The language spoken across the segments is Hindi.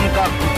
Bangkok.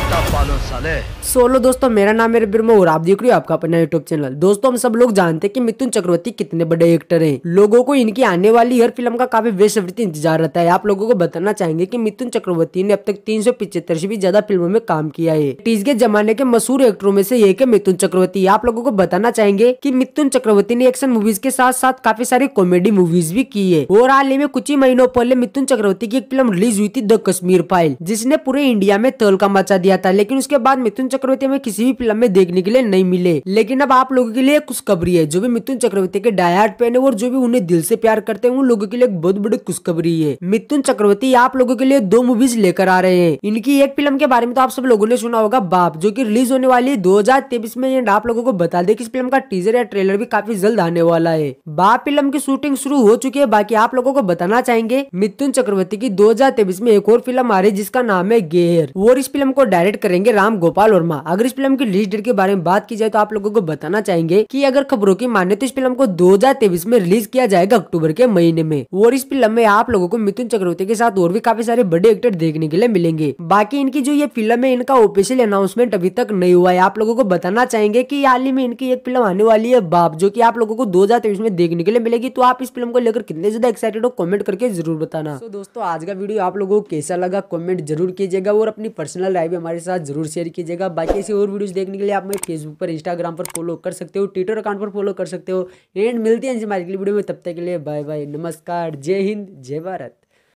सोलो दोस्तों मेरा नाम मेरे बिरमा और आप देख रहे हो आपका अपना यूट्यूब चैनल दोस्तों हम सब लोग जानते हैं कि मिथुन चक्रवर्ती कितने बड़े एक्टर हैं लोगों को इनकी आने वाली हर फिल्म का काफी बेसब्री इंतजार रहता है आप लोगों को बताना चाहेंगे कि मिथुन चक्रवर्ती ने अब तक तीन से भी ज्यादा फिल्मों में काम किया है टीज के जमाने के मशहूर एक्टरों में से एक है मिथुन चक्रवर्ती आप लोगों को बताना चाहेंगे की मिथुन चक्रवर्ती ने एक्शन मूवीज के साथ साथ काफी सारी कॉमेडी मूवीज भी की है और हाल ही में कुछ ही महीनों पहले मिथुन चक्रवर्ती की एक फिल्म रिलीज हुई थी द कश्मीर फाइल जिसने पूरे इंडिया में तहलका मचा दिया था लेकिन उसके बाद मिथुन चक्रवर्ती हमें किसी भी फिल्म में देखने के लिए नहीं मिले लेकिन अब आप लोगों के लिए खुशखबरी है जो भी मिथुन चक्रवर्ती के डायहार्ट पेन है और जो भी उन्हें दिल से प्यार करते हैं उन लोगों के लिए एक बहुत बड़ी खुशखबरी है मिथुन चक्रवर्ती आप लोगों के लिए दो मूवीज लेकर आ रहे हैं इनकी एक फिल्म के बारे में तो आप सब लोगों ने सुना होगा बाप जो की रिलीज होने वाली है दो में एंड आप लोगों को बता दे की इस फिल्म का टीजर या ट्रेलर भी काफी जल्द आने वाला है बाप फिल्म की शूटिंग शुरू हो चुकी है बाकी आप लोगों को बताना चाहेंगे मिथुन चक्रवर्ती की दो में एक और फिल्म आ रही है जिसका नाम है गेयर और इस फिल्म को डायरेक्ट डायरेक्ट करेंगे राम गोपाल वर्मा अगर इस फिल्म की रिलीज डेट के बारे में बात की जाए तो आप लोगों को बताना चाहेंगे कि अगर खबरों की माने तो इस फिल्म को 2023 में रिलीज किया जाएगा अक्टूबर के महीने में और इस फिल्म में आप लोगों को मिथुन चक्रवर्ती के साथ और भी काफी सारे बड़े एक्टर देखने के लिए मिलेंगे बाकी इनकी जो ये फिल्म है इनका ऑफिशियल अनाउंसमेंट अभी तक नहीं हुआ है आप लोगों को बताना चाहेंगे की हाल ही में इनकी एक फिल्म आने वाली है बाप जो की आप लोगों को दो में देखने के लिए मिलेगी तो आप इस फिल्म को लेकर कितने ज्यादा एक्साइटेड हो कॉमेंट करके जरूर बताना दोस्तों आज का वीडियो आप लोगों को कैसा लगा कॉमेंट जरूर कीजिएगा और अपनी पर्सनल लाइफ हमारे साथ जरूर शेयर कीजिएगा बाकी ऐसी और वीडियोस देखने के लिए आप मेरे फेसबुक पर इंस्टाग्राम पर फॉलो कर सकते हो ट्विटर अकाउंट पर फॉलो कर सकते हो एंड मिलती है हमारी अगली वीडियो में तब तक के लिए बाय बाय नमस्कार जय हिंद जय भारत